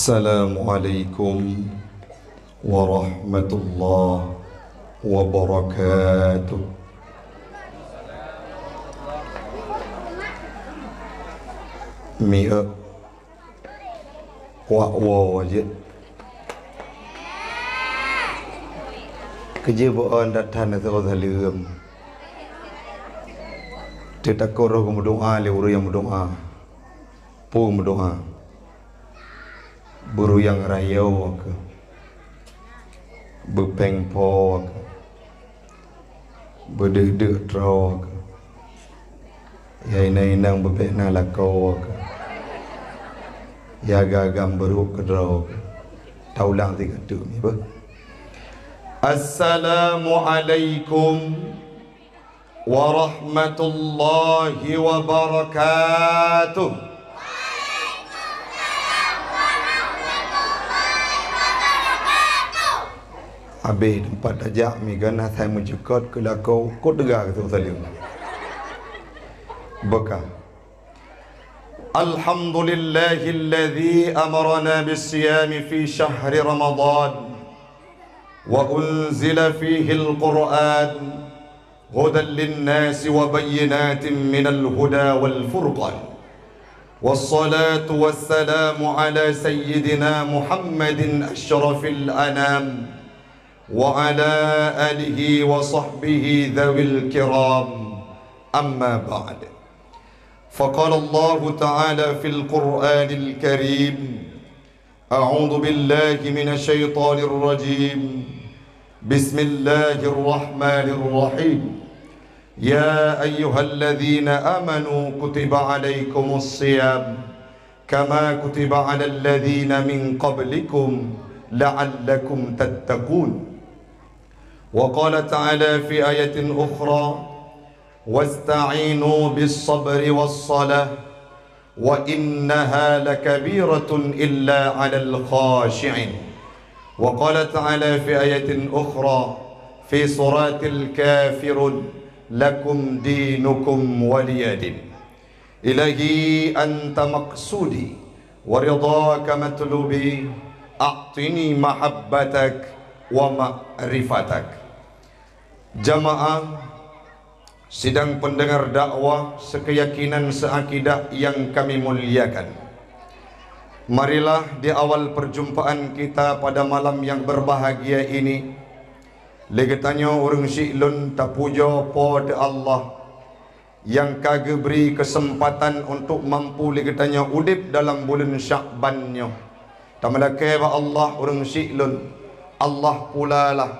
السلام عليكم ورحمة الله وبركاته مئة وأوى وجد Kerja buat datang itu adalah lirum. Tidak korang berdoa, lirum yang berdoa, pun berdoa yang rayau ke bepengpo ke bedeh-deh trau ke ya ina inang bebekna lakau ke ya gagam beruk ke trau taulang tiga tu ni apa Assalamualaikum warahmatullahi wabarakatuh Habis tempat tajak mi kena saya mencekot ke lakau kot dengar ke Salim. الحمد لله الذي أمرنا بالصيام في شهر رمضان وأنزل فيه القرآن هدى للناس وبينات من الهدى والفرقان والصلاة والسلام على سيدنا محمد أشرف الأنام وعلى آله وصحبه ذوي الكرام أما بعد فقال الله تعالى في القرآن الكريم أعوذ بالله من الشيطان الرجيم بسم الله الرحمن الرحيم يا أيها الذين آمنوا كتب عليكم الصيام كما كتب على الذين من قبلكم لعلكم تتقون وقال تعالى في آية أخرى واستعينوا بالصبر والصلاة وإنها لكبيرة إلا على الخاشعين وقال تعالى في آية أخرى في صراط الكافر لكم دينكم ولي دين إلهي أنت مقصودي ورضاك مطلوبي أعطني محبتك ومعرفتك jamaah sidang pendengar dakwah sekeyakinan seakidah yang kami muliakan marilah di awal perjumpaan kita pada malam yang berbahagia ini legetanyo orang syi'lun tapujo pod Allah yang kage beri kesempatan untuk mampu legetanyo udip dalam bulan sya'bannyo tamalakai ba Allah orang syi'lun Allah pula lah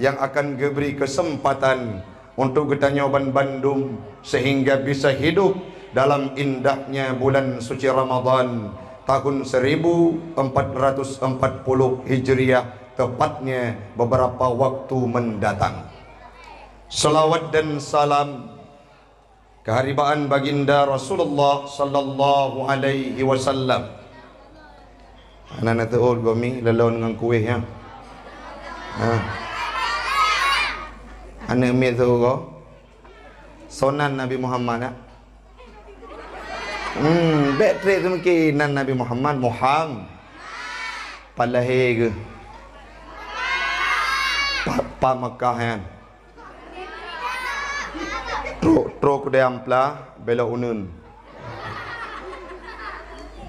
yang akan diberi kesempatan untuk kita nyoban Bandung sehingga bisa hidup dalam indahnya bulan suci Ramadhan tahun 1440 Hijriah tepatnya beberapa waktu mendatang. Salawat dan salam keharibaan baginda Rasulullah sallallahu alaihi wasallam. Anak-anak ul oh, gomi lalon dengan kuih ya. Ha. ันเนมีสูก็สนันนบีมุฮัมมัดอืมเบตรีทุกีนันนบีมุฮัมมัดมุฮัมพัลเฮกปปามักกะแหนโตรตรกเดียมปลาเบลอุนน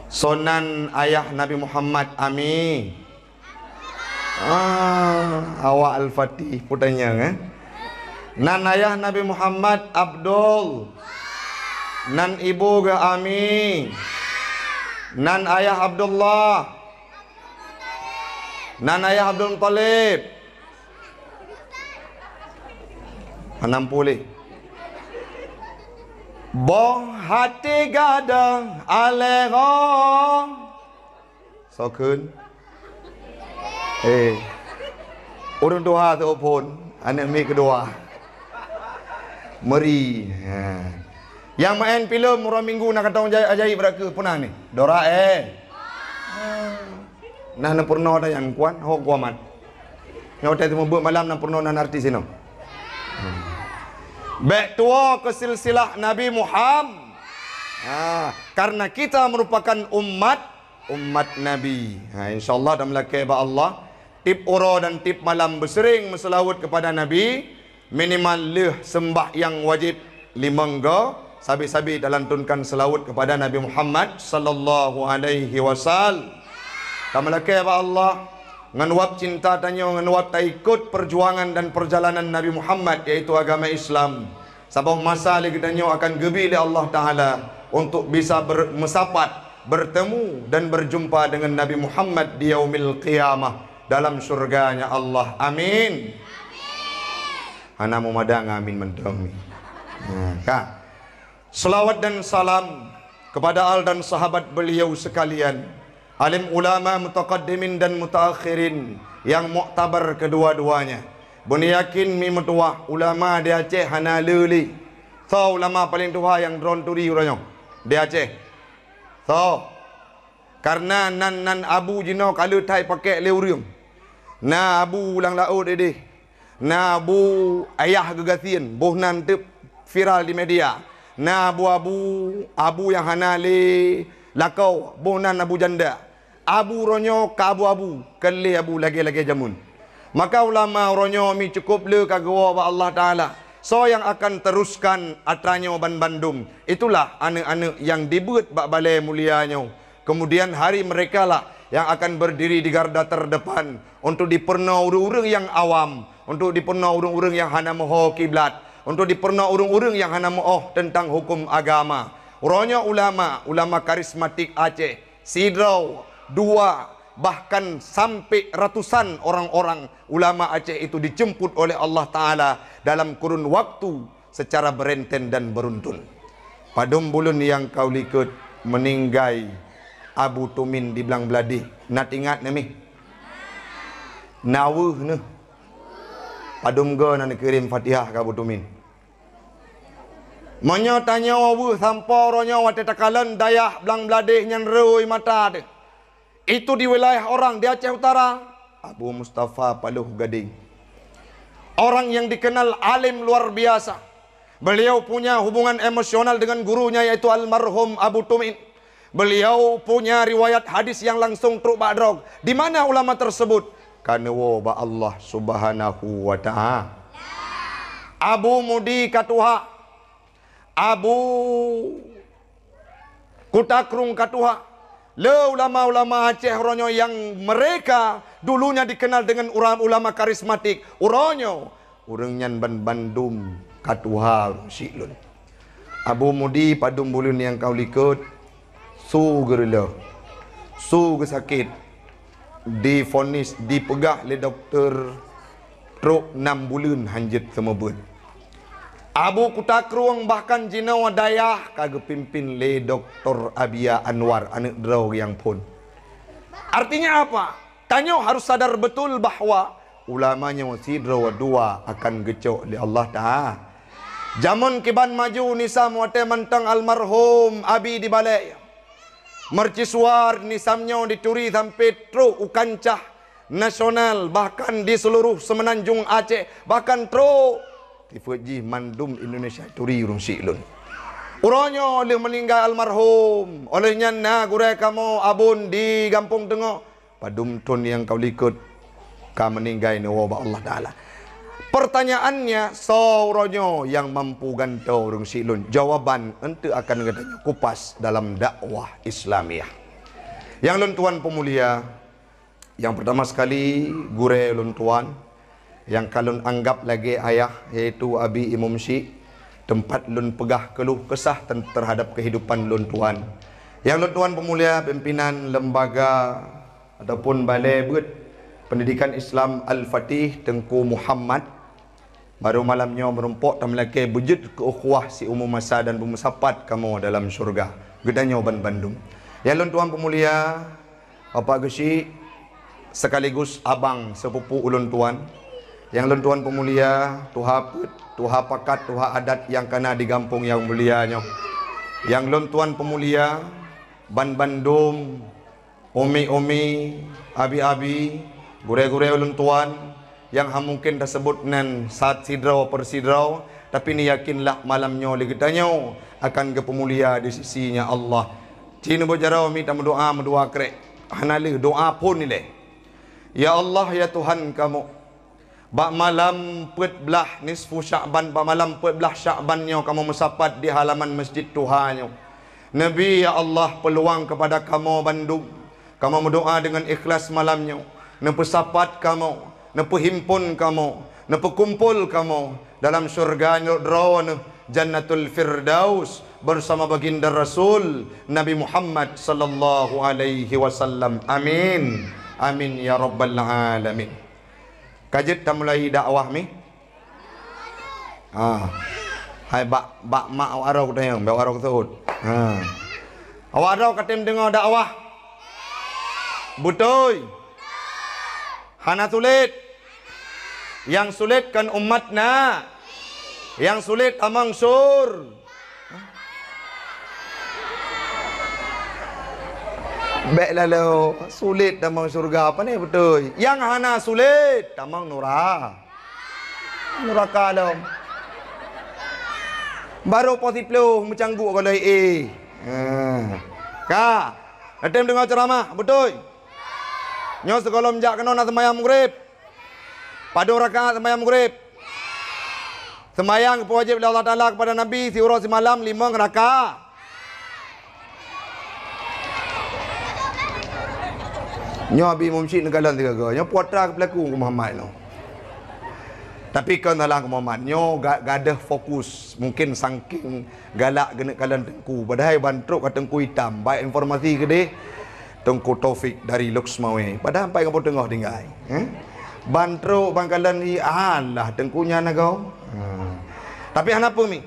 Sonan ayah Nabi Muhammad Ami. Ah, awak Al-Fatih putanya eh? Nan ayah Nabi Muhammad Abdul Nan ibu ke Amin Nan ayah Abdullah Nan ayah Abdul Talib 60 Bo hati gada ale ro So kun Eh Urun duha tu pun Anak mi kedua meri. Ha. Yang main filem Murah Minggu nak kata orang ajaib, ajaib beraka pernah ni? Dora eh. Ha. Nah nak purno dah yang kuat, ho kuat Yang tadi mau buat malam nak purno nan artis sino. Hmm. Back to ke silsilah Nabi Muhammad. Ha. karena kita merupakan umat umat Nabi. Ha, insyaAllah dalam lakai Allah. Tip uro dan tip malam bersering meselawat kepada Nabi minimal leh sembah yang wajib limangga sabi-sabi dalam tunkan selawat kepada Nabi Muhammad sallallahu alaihi wasal kamalake ba ya Allah ngan cinta tanya ngan wap ikut perjuangan dan perjalanan Nabi Muhammad yaitu agama Islam sabang masa lagi tanya akan gebi li Allah taala untuk bisa bermesapat bertemu dan berjumpa dengan Nabi Muhammad di yaumil qiyamah dalam syurganya Allah amin Ana mumadang amin mendong mi. Selawat dan salam kepada al dan sahabat beliau sekalian. Alim ulama mutaqaddimin dan mutaakhirin yang muktabar kedua-duanya. Buni yakin mi mutuah ulama di Aceh hana leuli. So ulama paling tua yang drone turi uranyo di Aceh. So karena nan nan Abu Jino kalu tai pakai leurium. Na Abu ulang laut edih na bu ayah gegasin bu nante viral di media na bu abu abu yang hanale lakau bu nan abu janda abu ronyo ka abu abu kelih abu lagi-lagi jamun maka ulama ronyo mi cukup le ka gawa ba Allah taala so yang akan teruskan atranyo ban bandum itulah anak-anak yang dibuat ba balai mulianyo kemudian hari mereka lah yang akan berdiri di garda terdepan untuk dipernau urang-urang yang awam untuk dipernah urung-urung yang hana moho kiblat untuk dipernah urung-urung yang hana moho tentang hukum agama Ronyo ulama ulama karismatik Aceh sidrau dua bahkan sampai ratusan orang-orang ulama Aceh itu dijemput oleh Allah Ta'ala dalam kurun waktu secara berenten dan beruntun padum bulun yang kau likut meninggai Abu Tumin di Belang Beladi nak ingat ni mi nawuh ni Padum ga nak kirim Fatihah ke Butumin. Manya tanya wawu sampai orangnya wate takalan dayah belang beladeh yang rui mata ada. Itu di wilayah orang di Aceh Utara. Abu Mustafa Paluh Gading. Orang yang dikenal alim luar biasa. Beliau punya hubungan emosional dengan gurunya yaitu almarhum Abu Tumin. Beliau punya riwayat hadis yang langsung truk badrog. Di mana ulama tersebut? kerana wo ba Allah Subhanahu wa taala. Abu Mudi katuha. Abu Kutakrung katuha. Le ulama-ulama Aceh Ronyo yang mereka dulunya dikenal dengan ulama karismatik. Uronyo. Urengnyan ban bandum katuha silun. Abu Mudi padum bulun yang kau likut. Su gerila. Su sakit difonis dipegah oleh doktor truk 6 bulan hanjit semebut Abu Kutakruang bahkan jina dayah kaga pimpin le Dr. Abia Anwar anak draw yang pun artinya apa tanya harus sadar betul bahawa ulamanya wasidra wa dua akan gecok di Allah taala zaman kiban maju nisa muate mentang almarhum abi di balai Mercusuar nisamnya dicuri sampai teruk ukancah nasional bahkan di seluruh semenanjung Aceh bahkan teruk tifuji mandum Indonesia turi urung silun uronyo oleh meninggal almarhum olehnya na gure kamu abun di kampung tengok padum tun yang kau likut ka meninggal ni wabah Allah Ta'ala. Pertanyaannya sauronyo yang mampu ganto urung silun. Jawaban ente akan ngadanya kupas dalam dakwah Islamiah. Yang Luntuan pemulia, yang pertama sekali gure Luntuan, yang kalon anggap lagi ayah yaitu Abi Imam Syik tempat lon pegah keluh kesah terhadap kehidupan lon tuan. Yang lon tuan pemulia pimpinan lembaga ataupun balai Pendidikan Islam Al-Fatih Tengku Muhammad Baru malamnya merumpok dan melakai bujud ke ukhwah si umum masa dan bermusafat kamu dalam syurga. Gedanya ban Bandung. Ya lon tuan pemulia, apa gesi sekaligus abang sepupu ulun tuan. Yang lon tuan pemulia, tuha tuha pakat, tuha adat yang kena digampung yang mulianya. Yang lon tuan pemulia, ban Bandung, umi-umi, abi-abi, gure-gure ulun tuan, yang ha mungkin tersebut nan saat sidrau per sidrau tapi ni yakinlah malamnya lagi tanya akan kepemulia di sisinya Allah Cina berjarau minta berdoa berdoa Hana Hanali doa pun nilai Ya Allah ya Tuhan kamu Bak malam pet belah nisfu syakban Bak malam pet belah syakbannya kamu mesapat di halaman masjid Tuhan Nabi ya Allah peluang kepada kamu bandung Kamu mendoa dengan ikhlas malamnya Nampu kamu nepehimpun kamu nepekumpul kamu dalam syurga drone Jannatul Firdaus bersama baginda Rasul Nabi Muhammad sallallahu alaihi wasallam. Amin. Amin ya rabbal alamin. Kajet ta mulai dakwah mi? Ha. Hai ba ba ma waro ko tayang, ba waro ko Ha. Awak ada katim dengar dakwah? Butoi, Hana tulit. Betul. Yang sulitkan na, Yang sulit amang syur Baiklah lo Sulit amang surga apa ni betul Yang hana sulit amang nurah Nurah kalam Baru positif lo macam Mencangguk kalau eh uh. Kak Datang dengar ceramah betul Nyos sekolah menjak kena nak semayang mugrib pada rakaat semayang maghrib. Semayang Sembahyang wajib oleh Allah Taala kepada Nabi si malam lima rakaat. Nyo abi mumsyik negalan tiga gaga. Nyo puatra ke pelaku ke Muhammad no. Tapi kan dalam ke Muhammad. Nyo gada fokus. Mungkin saking galak kena kalan tengku. Padahal bantruk ke tengku hitam. Baik informasi ke dia. Tengku Taufik dari Luxmawi. Padahal sampai ke tengah tinggal. Hmm? bantruk bangkalan ni alah tengkunya nagau. Hmm. Tapi hanapa mi?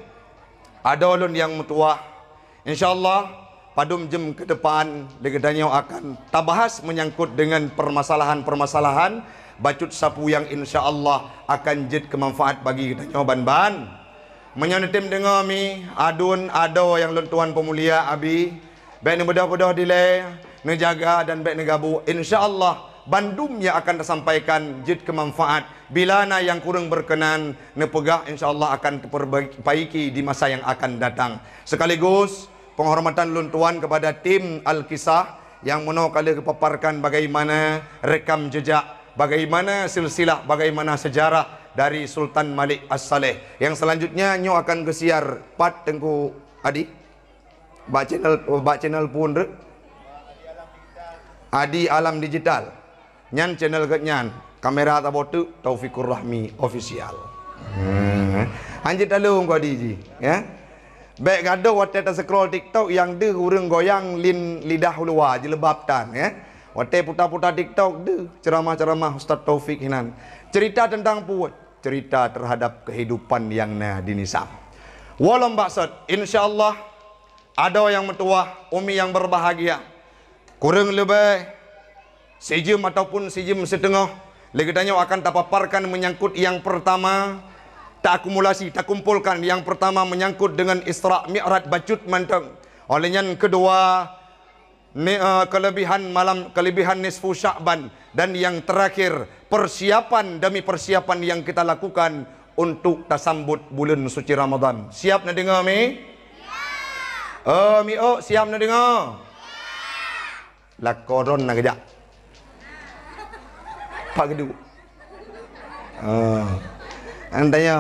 Ada ulun yang mutua. Allah, padum jem ke depan degedanya akan tabahas menyangkut dengan permasalahan-permasalahan bacut sapu yang Insya Allah akan jid kemanfaat bagi kita ban-ban. Menyanetim dengar mi adun ada yang lun tuan pemulia abi baik ni bedah dile, dilai ngejaga dan baik Insya Allah. Bandung yang akan tersampaikan jid kemanfaat bilana yang kurang berkenan nepegah insyaallah akan diperbaiki di masa yang akan datang sekaligus penghormatan luntuan kepada tim al-kisah yang mono kali kepaparkan bagaimana rekam jejak bagaimana silsilah bagaimana sejarah dari Sultan Malik As-Saleh yang selanjutnya nyo akan kesiar pat tengku adi ba channel ba channel pun Adi Alam Digital nyan channel ke nyan kamera ta botu taufikur rahmi official hmm. anje talung ko diji ya baik gado wate ta scroll tiktok yang de urang goyang lin lidah luar je lebab tan ya wate puta-puta tiktok de ceramah-ceramah ustaz taufik hinan cerita tentang puat cerita terhadap kehidupan yang na dinisam walam baksud insyaallah ada yang metuah umi yang berbahagia kurang lebih sejam ataupun sejam setengah legitanya akan terpaparkan menyangkut yang pertama tak akumulasi tak kumpulkan yang pertama menyangkut dengan Isra Mi'raj bacut mantang oleh yang kedua ni, uh, eh, kelebihan malam kelebihan nisfu syakban dan yang terakhir persiapan demi persiapan yang kita lakukan untuk tasambut bulan suci Ramadan siap nak dengar mi Ya. Oh, mi oh, siap nak dengar? Ya. Lakoron nak kejap. Pak Gedu. Oh. Ah. Anda tanya,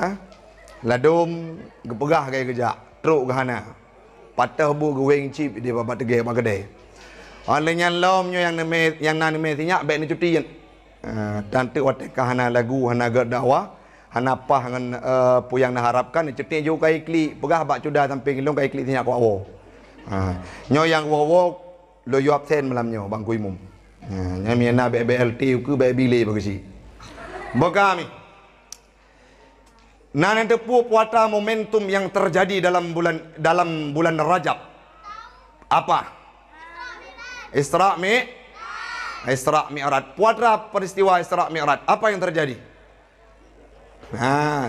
ha? Ladum gepegah gaya kerja, truk gahana. Patah bu gueng cip di babat gaya pak gede. Anda lom nyo yang nama yang nani me tinya bek ni cuti. Uh, dan tu watak kahana lagu hana gerdawa. Hana apa dengan ah, pu yang diharapkan cuti juga kai kli pegah bak cuda sampai ngilung kai kli tinya ko awo. Ha. Nyo yang wowo lo yo absen malam nyo bang kuimum. Ha, ni mana baik baik LT ke baik bila bagi si. Bukan kami. Nah, nanti puata momentum yang terjadi dalam bulan dalam bulan Rajab. Apa? Isra mi. Isra mi'rad. Puata peristiwa Isra mi'rad. Apa yang terjadi? Nah. Ha.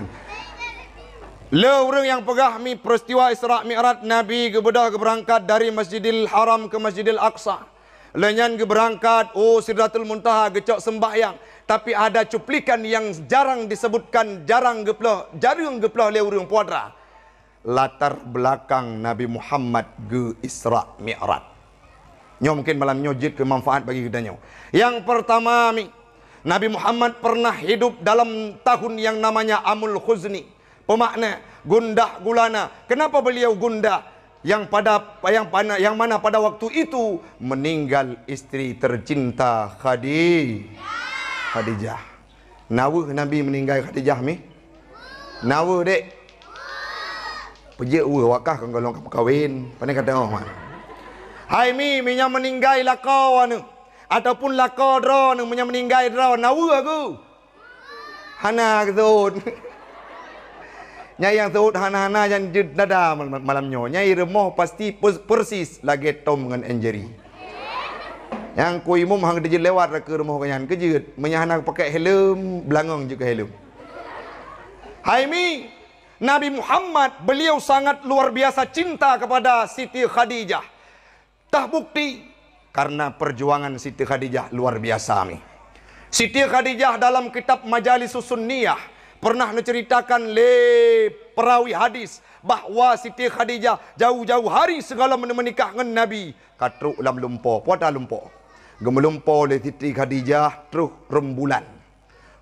Le orang yang pegah mi peristiwa Isra mi'rad Nabi gebedah berangkat dari Masjidil Haram ke Masjidil Aqsa. Lenyan ke berangkat, oh Sidratul Muntaha gecok sembahyang. Tapi ada cuplikan yang jarang disebutkan, jarang gepeloh, jarang gepeloh oleh orang puadra. Latar belakang Nabi Muhammad ke Isra Mi'rat. Nyo mungkin malam nyo ke manfaat bagi kita nyo. Yang pertama, mi, Nabi Muhammad pernah hidup dalam tahun yang namanya Amul Khuzni. Pemakna, gundah gulana. Kenapa beliau gundah? yang pada yang mana yang mana pada waktu itu meninggal istri tercinta Khadi Khadijah. Nawa Nabi meninggal Khadijah mi. Nawa dek. Pejek uwa wakah kan kalau kau kahwin. Pandai kata oh mak. Hai mi minya meninggal la kau anu. Ataupun la kau dra anu meninggal dra nawa aku. Hana gitu. Nyai yang sebut hana-hana yang dada malamnya. Nyai remoh pasti persis lagi tom dengan injury. Yang ku imum hang dia lewat ke rumah kanyan kejut. Menyahana pakai helm, belangang juga helm. Hai mi, Nabi Muhammad beliau sangat luar biasa cinta kepada Siti Khadijah. Tah bukti karena perjuangan Siti Khadijah luar biasa mi. Siti Khadijah dalam kitab Majalis Sunniyah pernah menceritakan le perawi hadis bahawa Siti Khadijah jauh-jauh hari segala menikah dengan Nabi. Katruk lam lumpo, puata lumpo. Gemelumpo le Siti Khadijah truh rembulan.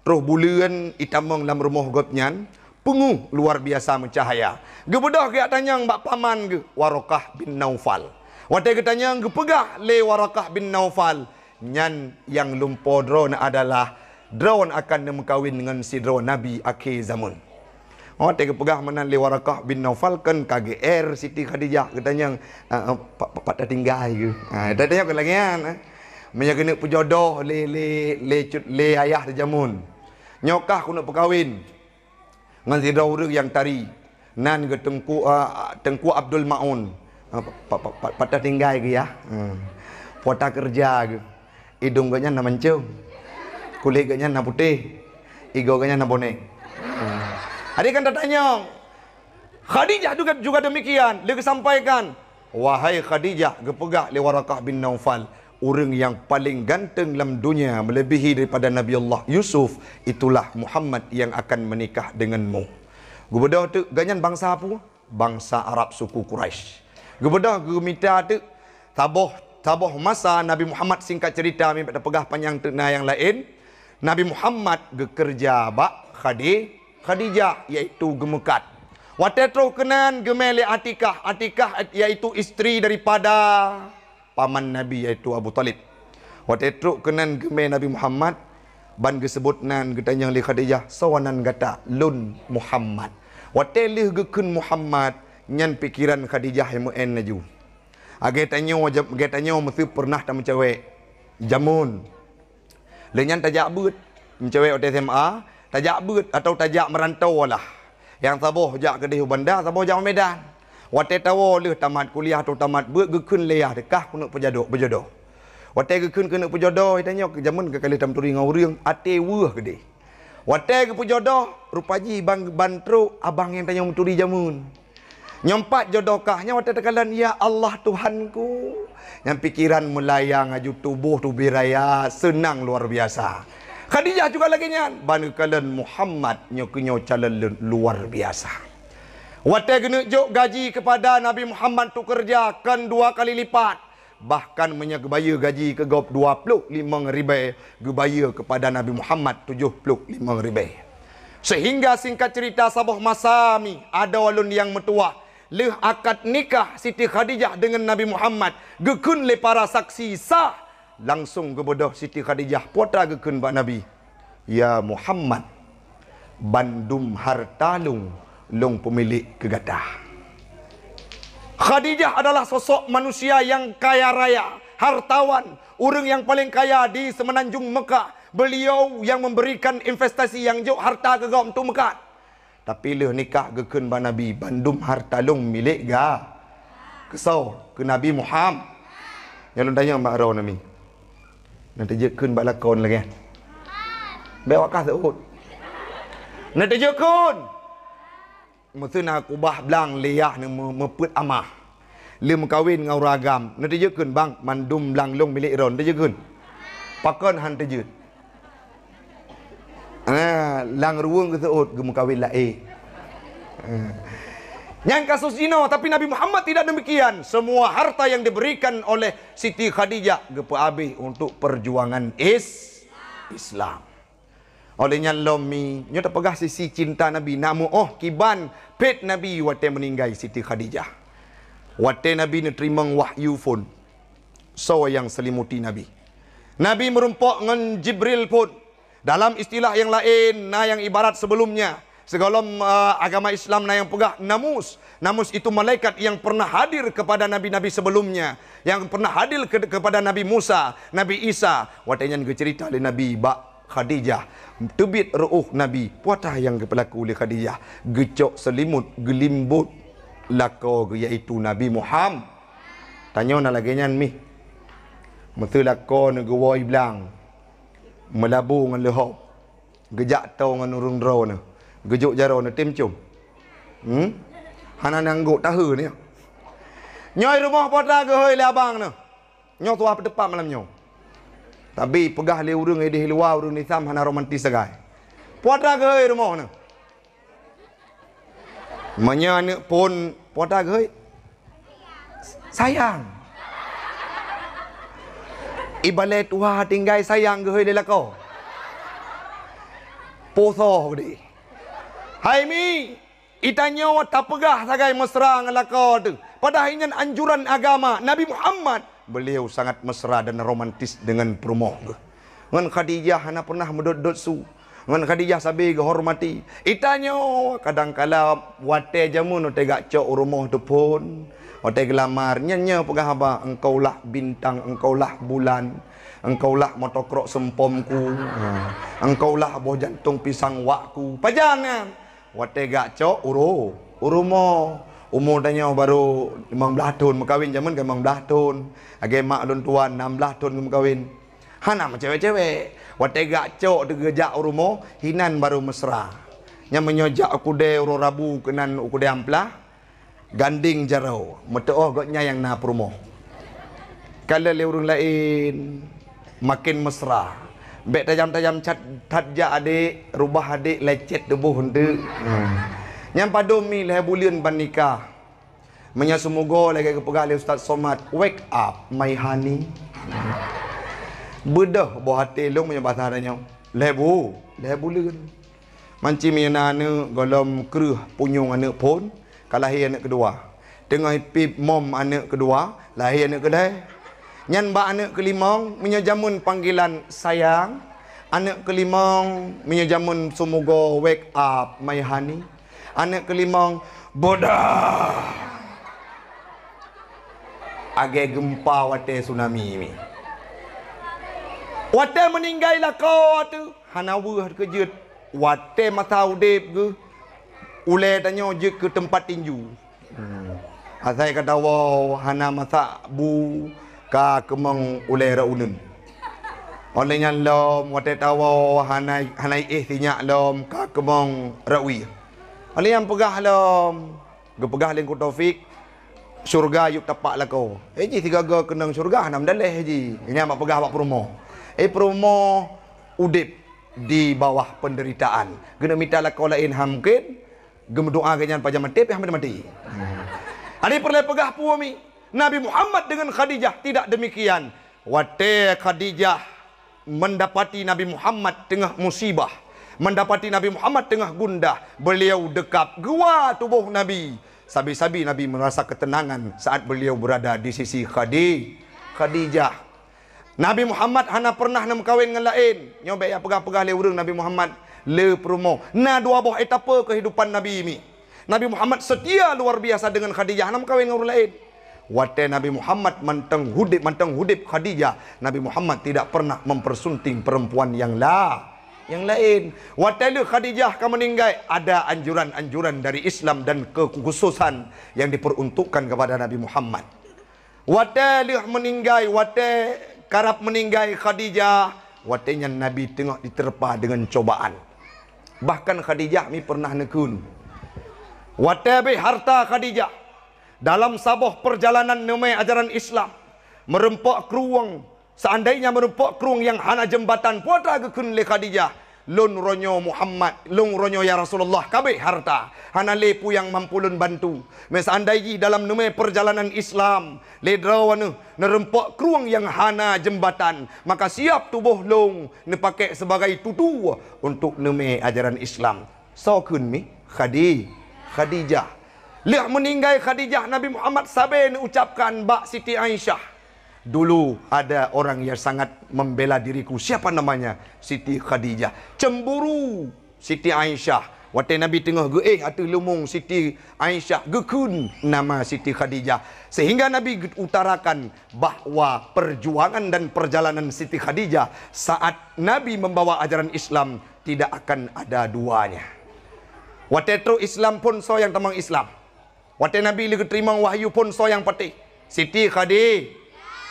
Truh bulan itamong dalam rumah gotnyan, penguh luar biasa mencahaya. Gebedah ke atanya mbak paman ge Warokah bin Naufal. Wate tanya ge pegah le Warokah bin Naufal. Nyan yang lumpo drone adalah drone akan dia mengkawin dengan si drone Nabi akhir zaman. Oh, tega pegah mana lewarakah bin Naufal kan KGR Siti Khadijah katanya uh, ah, ah, pak pak tak tinggal ke. Ah, tanya lagi kan. Ah, Menyak kena pejodoh le le le cut le ayah zaman. Nyokah kena perkahwin. dengan si drone yang tari. Nan ke tengku tengku Abdul Maun. Uh, pak pak tinggal ke ya. Hmm. Pota kerja ke. Hidung gaknya nak mencium kulit gaknya nak putih ego gaknya nak bonek hari kan dah tanya Khadijah juga, juga demikian dia sampaikan wahai Khadijah gepegak lewa Warakah bin Naufal orang yang paling ganteng dalam dunia melebihi daripada Nabi Allah Yusuf itulah Muhammad yang akan menikah denganmu gubedah tu ganyan bangsa apa bangsa Arab suku Quraisy gubedah ke minta tu taboh taboh masa Nabi Muhammad singkat cerita ambil pada pegah panjang tenah yang lain Nabi Muhammad gekerja bak khadi Khadijah iaitu gemukat. Watetro kenan gemele Atikah. Atikah iaitu isteri daripada paman Nabi iaitu Abu Talib. Watetro kenan gemele Nabi Muhammad. Ban gesebut nan getanyang li Khadijah. Sawanan kata lun Muhammad. Watelih geken Muhammad. Nyan pikiran Khadijah yang mu'en naju. Agak tanya, agak tanya, mesti pernah tak mencawai. Jamun. Jamun. Lenyan tajak but. Mencewek otak SMA. Tajak but atau tajak merantau lah. Yang sabah jak kedih bandar, sabah jak medan. Wate tawa oleh tamat kuliah atau tamat but gekun leah dekah kena pejodoh. pejodoh. Wate gekun kena pejodoh, kita tanya ke zaman ke kali tamturi dengan orang, ati wuh kedih. Wate ke pejodoh, rupaji bang bantro abang yang tanya menturi zaman. Nyempat jodoh kahnya waktu tekalan ya Allah Tuhanku. Yang pikiran melayang aju tubuh tu biraya senang luar biasa. Khadijah juga lagi nyan banu kalan Muhammad nyokunyo calon luar biasa. Waktu gene jok gaji kepada Nabi Muhammad tu kerja kan dua kali lipat. Bahkan menyegbaya gaji ke gop 25 ribu. Gebaya kepada Nabi Muhammad 75 ribu. Sehingga singkat cerita sabah masami ada walun yang metuah leh akad nikah Siti Khadijah dengan Nabi Muhammad gekun le para saksi sah langsung gebodoh Siti Khadijah potra gekun ba Nabi ya Muhammad bandum harta lung lung pemilik kegadah Khadijah adalah sosok manusia yang kaya raya hartawan orang yang paling kaya di semenanjung Mekah beliau yang memberikan investasi yang jauh harta ke kaum tu Mekah tapi leh nikah ke ba Nabi. Bandum hartalung milik ga. Kesau ke Nabi Muhammad. Yang lu tanya Mbak Rau Nami. Nanti je ken balakon lagi. Eh? Baik wakah seut. Nanti je ken. Masa nak kubah belang liah ni meput amah. Lim kawin dengan uragam. Nanti je ken bang. Mandum belang long milik Rau. Nanti je ken. Pakon hantar je. hantar je. Ha, lang ruang ke oh gemu kawin lah eh. Ha. Yang kasus zina tapi Nabi Muhammad tidak demikian. Semua harta yang diberikan oleh Siti Khadijah gepa abi untuk perjuangan is Islam. Olehnya lomi nyo pegah sisi cinta Nabi namo oh kiban pet Nabi wate meninggal Siti Khadijah. Wate Nabi ne terima wahyu pun. So yang selimuti Nabi. Nabi merumpok dengan Jibril pun. Dalam istilah yang lain, na yang ibarat sebelumnya, segolong uh, agama Islam na yang pegah namus. Namus itu malaikat yang pernah hadir kepada nabi-nabi sebelumnya, yang pernah hadir ke kepada Nabi Musa, Nabi Isa. Watenyan ge cerita le Nabi ba Khadijah. Tubit ruh Nabi. Puatah yang berlaku oleh Khadijah. Gecok selimut, gelimbut lako iaitu Nabi Muhammad. Tanya nak lagi nyan mi. Mesti lako negeri belang melabu dengan lehok, gejak tau dengan nurung draw ni gejuk jarau ni tim hmm hana nanggut tahu ni nyoi rumah pota ke hoi le abang ni nyoi tuah pedepak malam nyoi tapi pegah le urung edih luar urung nisam hana romantis segai pota ke hoi rumah ni menyanyi pun pota ke hoi sayang Ibalet wah tinggal sayang ke hoi lelako. Poso hodi. Hai mi, itanyo tapegah sagai mesra ngelako tu. Padahal ingin anjuran agama Nabi Muhammad. Beliau sangat mesra dan romantis dengan perumah. Dengan Khadijah hana pernah mendudut su. Dengan Khadijah sabi hormati. Itanyo kadangkala wate jamun tegak cok rumah tu pun. Ote glamar nyenye pegah apa engkau lah bintang engkau lah bulan engkau lah motokrok sempomku hmm. engkau lah boh jantung pisang wakku pajangan ya? wate gak cok uru uru mo umur danyo baru 15 tahun berkahwin zaman kan 15 tahun age mak lun tuan 16 tahun berkahwin hana macam cewek-cewek wate gak cok de gejak mo hinan baru mesra Yang menyojak aku de uru rabu kenan aku de amplah Ganding jarau. Mata'oh got nyayang nak promo. Kala leurung lain, makin mesra. Bek tajam-tajam cat tadja adik, rubah adik lecet debu hendu. Hmm. Yang padu mi leh bulian ban nikah. Menya semoga lagi kepegal le Ustaz Somad. Wake up, my honey. Bedah buah hati leung punya bahasa adanya. Leh bu, leh bulian. Manci mi nana golom kruh punyung anak pun. Pun kalau lahir anak kedua dengan pip mom anak kedua lahir anak kedua nyan ba anak kelima menya panggilan sayang anak kelima menya jamun sumugo wake up my honey anak kelima bodoh age gempa wate tsunami ni wate meninggailah kau tu hanawu kejut wate matau udep ke tanya je ke tempat tinju. Hmm. Asai kata wow, hana masa bu ka kemang ulera unun. Olehnya lom, wateta wow, hana hana eh tinya lom ka kemang rawi. Oleh yang pegah lom, pegah lingkut taufik surga yuk tapak lako. Eh ji tiga ga kenang surga nam dalih ji. Inya mak pegah bak promo. Eh promo udip di bawah penderitaan. Gena mitalah kau lain hamkin, gem doa ganyan pajama tepi hamba mati. Ali perle pegah puami. Nabi Muhammad dengan Khadijah tidak demikian. Wate Khadijah mendapati Nabi Muhammad tengah musibah. Mendapati Nabi Muhammad tengah gundah. Beliau dekap gua tubuh Nabi. Sabi-sabi Nabi merasa ketenangan saat beliau berada di sisi Khadi Khadijah. Nabi Muhammad hana pernah nak kahwin dengan lain. Nyobek ya pegah-pegah leureng Nabi Muhammad le promo. Na dua buah etapa kehidupan Nabi ini. Nabi Muhammad setia luar biasa dengan Khadijah. Nama kawin dengan orang lain. Wate Nabi Muhammad manteng hudip manteng hudip Khadijah. Nabi Muhammad tidak pernah mempersunting perempuan yang lah yang lain. Wate le Khadijah kau meninggal ada anjuran-anjuran dari Islam dan kekhususan yang diperuntukkan kepada Nabi Muhammad. Wate le meninggal wate karap meninggal Khadijah. Wate Nabi tengok diterpa dengan cobaan. Bahkan Khadijah mi pernah nekun. Watabi harta Khadijah. Dalam sabah perjalanan memai ajaran Islam. Merempak keruang. Seandainya merempak keruang yang hana jembatan. Puat raga kun le Khadijah lun ronyo Muhammad, lun ronyo ya Rasulullah, kabeh harta. Hana lepu yang mampu lun bantu. Mes andai dalam nume perjalanan Islam, le drawanu nerempok kruang yang hana jembatan, maka siap tubuh lun nepakai sebagai tutu untuk nume ajaran Islam. Sokun mi Khadi Khadijah. Lih meninggai Khadijah Nabi Muhammad Sabin ucapkan Bak Siti Aisyah. Dulu ada orang yang sangat membela diriku. Siapa namanya? Siti Khadijah. Cemburu Siti Aisyah. Waktu Nabi tengah gue, eh, atau lumung Siti Aisyah. Gekun nama Siti Khadijah. Sehingga Nabi utarakan bahawa perjuangan dan perjalanan Siti Khadijah saat Nabi membawa ajaran Islam tidak akan ada duanya. Waktu Islam pun soyang temang Islam. Waktu Nabi terima wahyu pun soyang yang petik. Siti Khadijah.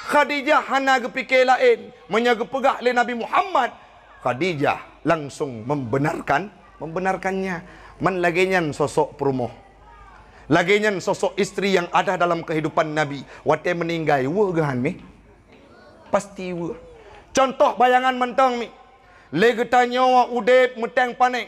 Khadijah hana gepikir lain. Menyegepegah oleh Nabi Muhammad. Khadijah langsung membenarkan. Membenarkannya. Man laginya sosok perumuh. Laginya sosok istri yang ada dalam kehidupan Nabi. Wate meninggai. Wah gahan mi. Pasti wah. Contoh bayangan mentang mi. Lega tanya wa udep muteng panik.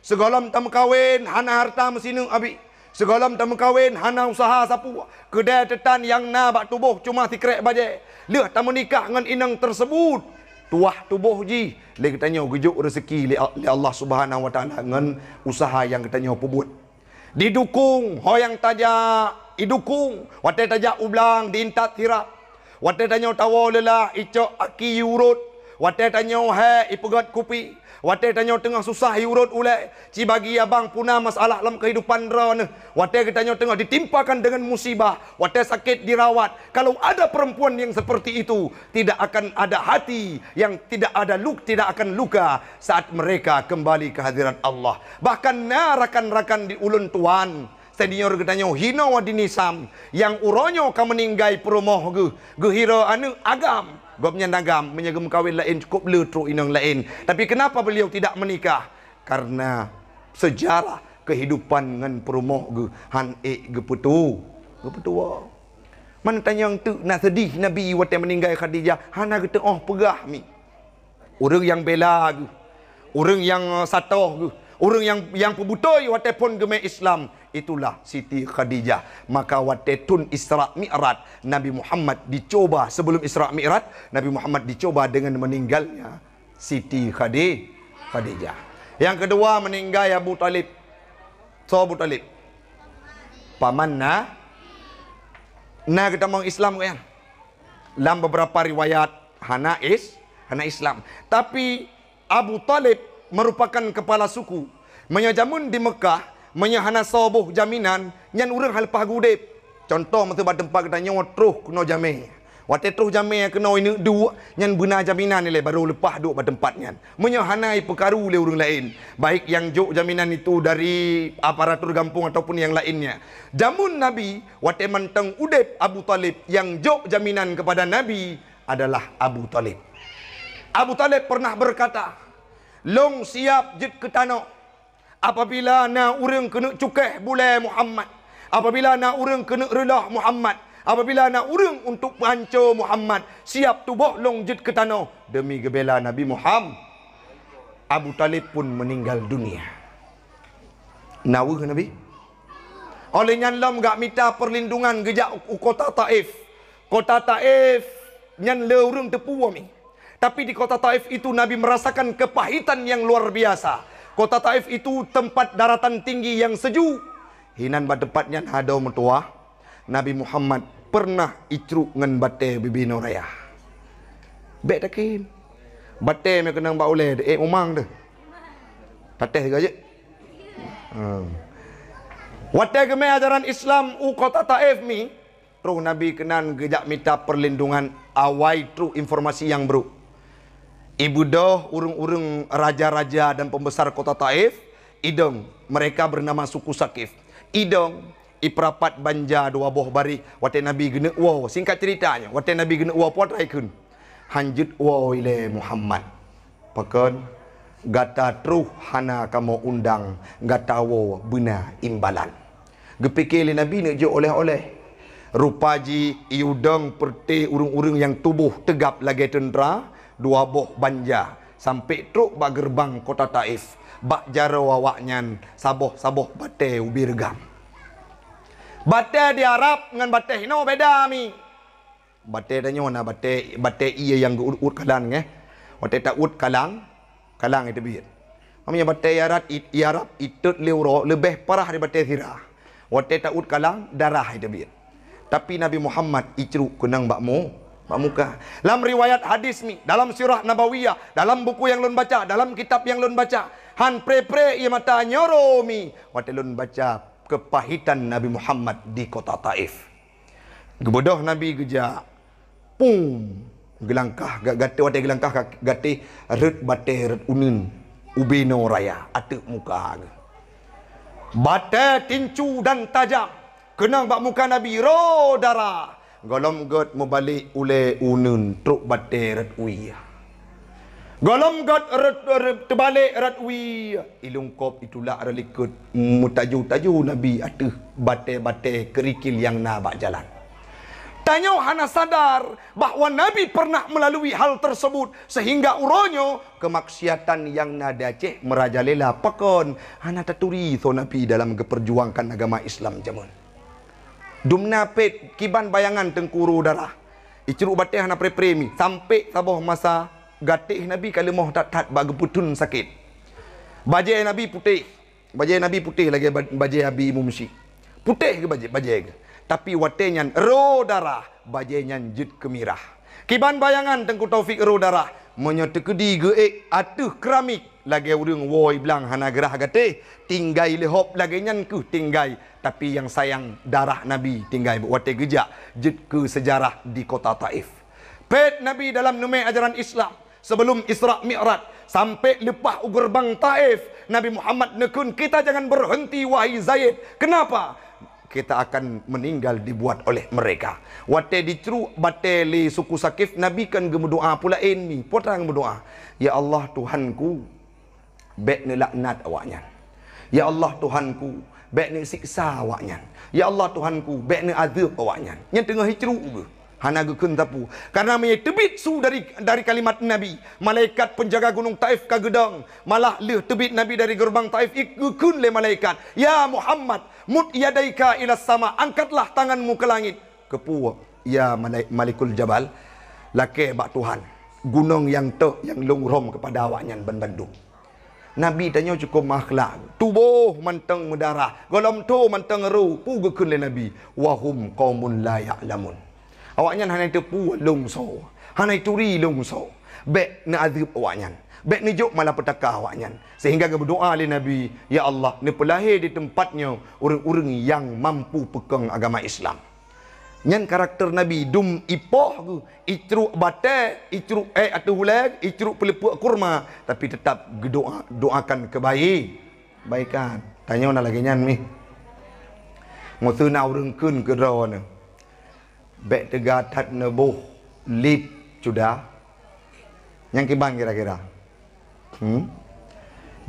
Segalam tam kawin. Hana harta mesinu abik. Segalam tamu kahwin, hana usaha sapu. Kedai tetan yang na bak tubuh cuma tikrek baje. Leh tamu menikah dengan inang tersebut. Tuah tubuh ji. Leh katanya gejuk rezeki li Allah subhanahu wa ta'ala dengan usaha yang katanya pebut. Didukung, hoyang tajak, didukung, Wata tajak ublang, diintat tirap. Wata tanya tawa lelah, icok aki urut. Wata tanya hai, ipegat kupi. Wate tanya tengah susah hiurut ulai. Ci bagi abang puna masalah dalam kehidupan dera ni. kita tanya tengah ditimpakan dengan musibah. Wate sakit dirawat. Kalau ada perempuan yang seperti itu. Tidak akan ada hati. Yang tidak ada luk, tidak akan luka. Saat mereka kembali ke hadirat Allah. Bahkan na rakan-rakan di ulun Tuhan. Senior ketanya hina wa dinisam. Yang uronyo kameninggai perumoh ge. Gehira anu agam bernyandagam menyaga mengkawin lain cukup le teruk inang lain tapi kenapa beliau tidak menikah karena sejarah kehidupan dengan perumah ke han ik ke putu ke putu mana tanya yang tu nak sedih Nabi waktu yang meninggal Khadijah hana kata oh pegah mi orang yang bela ke orang yang satoh ke orang yang yang pebutoi wate pun geme Islam itulah Siti Khadijah maka wate tun Isra Mi'raj Nabi Muhammad dicoba sebelum Isra Mi'raj Nabi Muhammad dicoba dengan meninggalnya Siti Khadi Khadijah yang kedua meninggal Abu Talib so Abu Talib paman na nah kita mau Islam kan ya? dalam beberapa riwayat Hana is Hana Islam tapi Abu Talib merupakan kepala suku. Menya di Mekah, menya hana jaminan, nyan urang hal pah gudep. Contoh mesti bad tempat kita nyawa truh kena jame. Wate truh jame yang kena ini dua nyan benar jaminan ni le baru lepah duk bad tempat nyan. Menya hanai pekaru le urang lain. Baik yang jok jaminan itu dari aparatur kampung ataupun yang lainnya. Jamun Nabi wate manteng udep Abu Talib yang jok jaminan kepada Nabi adalah Abu Talib. Abu Talib pernah berkata, long siap jet ke tanah apabila na urang kena cukai bulan Muhammad apabila na urang kena relah Muhammad apabila na urang untuk hancur Muhammad siap tubuh long jet ke tanah demi gebela Nabi Muhammad Abu Talib pun meninggal dunia Nawa ke Nabi? Oleh nyanlam gak minta perlindungan gejak kota Taif. Kota Taif yang leurung tepu wami. Tapi di kota Taif itu Nabi merasakan kepahitan yang luar biasa. Kota Taif itu tempat daratan tinggi yang sejuk. Hinan badepatnya hadau metua. Nabi Muhammad pernah icru ngan bate bibi Noraya. Bek takin. Bate me kenang bak oleh eh umang de. Patah juga je. Hmm. Wate geme ajaran Islam u kota Taif ni, roh Nabi kenan gejak minta perlindungan awai tru informasi yang bro. Ibu Doh, urung-urung raja-raja dan pembesar kota Taif. Idong, mereka bernama suku Sakif. Idong, iprapat banja dua boh bari. Wate Nabi gena wow. Singkat ceritanya, wate Nabi gena wow puat raikun. Hanjut wow ile Muhammad. Pekan, gata truh hana kamu undang. Gata wow bina imbalan. Gepikir ile Nabi nak je oleh-oleh. Rupaji iudang perti urung-urung yang tubuh tegap lagi tentera dua boh banja sampai truk bak gerbang kota Taif bak jaro awaknya saboh-saboh bate ubirgam bate di Arab dengan bate hino beda mi bate danyo na lah, bate bate iya yang ge ut kalan nge eh. bate ta ut kalang kalang itu biet amnya bate yarat it yarap itut leuro lebih parah di bate sira bate ta ut kalang darah itu biet tapi Nabi Muhammad icruk kenang bakmu Mak muka. Dalam riwayat hadis ni, dalam sirah Nabawiyah, dalam buku yang lon baca, dalam kitab yang lon baca, han pre pre ia mata nyoromi. Wate lon baca kepahitan Nabi Muhammad di kota Taif. Gebodoh Nabi geja. Pum. Gelangkah gak gate wate gelangkah gate ret bate ret unun. Ubino raya atuk muka. Bata tincu dan tajam. Kenang bak muka Nabi ro darah. Golom God mubalik ule unun truk bate rat wia. Golom God rat terbalik rat wia. Ilung kop itulah relikut mutaju taju nabi atu bate bate kerikil yang na nabak jalan. Tanya Hana sadar bahawa Nabi pernah melalui hal tersebut sehingga uronyo kemaksiatan yang nada ceh merajalela pekon Hana taturi so Nabi dalam geperjuangkan agama Islam zaman. Dumna pet kiban bayangan tengkuru darah. Icuru batih hana pre premi Sampai sabah masa gatih Nabi kalau moh tak tak bagu putun sakit. Bajai Nabi putih. Bajai Nabi putih lagi bajai Nabi mumsi. Putih ke bajai? Bajai ke? Tapi watenya ro darah. Bajainya jut kemirah. Kiban bayangan tengku taufik ro darah. Menyata kedi geik atuh keramik lagi urung woi bilang hana gerah gate tinggai lehop lagi nyanku tinggai tapi yang sayang darah nabi tinggai buat gejak jet ke sejarah di kota Taif pet nabi dalam nume ajaran Islam sebelum Isra Mi'raj sampai lepas gerbang Taif Nabi Muhammad nekun kita jangan berhenti wahai Zaid kenapa kita akan meninggal dibuat oleh mereka. Wate dicru batele suku sakif nabi kan gemu pula ini. Potang berdoa. Ya Allah Tuhanku, Bek ni laknat awaknya. Ya Allah Tuhanku, bek ni siksa awaknya. Ya Allah Tuhanku, bek ni azab awaknya. Yang tengah hijru ke? Hana gukun tapu. Karena mai tebit su dari dari kalimat Nabi. Malaikat penjaga gunung Taif ka gedang. Malah leh tebit Nabi dari gerbang Taif ikukun le malaikat. Ya Muhammad, mut yadaika ila sama. Angkatlah tanganmu ke langit. Kepua. Ya Malikul Jabal. Lakai bak Tuhan. Gunung yang tak yang lungrom kepada awaknya benbandung. Nabi tanya cukup makhlak. Tubuh manteng mendarah. Golom tu manteng ru. Puga kena Nabi. Wahum qawmun la ya'lamun. Awaknya hanai tepu lungso. Hanai turi lungso. Bek na azib awaknya. Bek ni jok malah petaka awaknya. Sehingga ke berdoa oleh Nabi. Ya Allah. Ni pelahir di tempatnya. Orang-orang yang mampu pekeng agama Islam. Nyan karakter Nabi dum ipoh tu, itru bate, itru eh atau hulag, itru pelipuk kurma, tapi tetap doa doakan kebaik. Baikan. Tanya nak lagi nyan mi. Ngutu na urung kun ke ro ne. Bek tega tat ne boh lip cuda. Nyan kibang kira-kira. Hmm.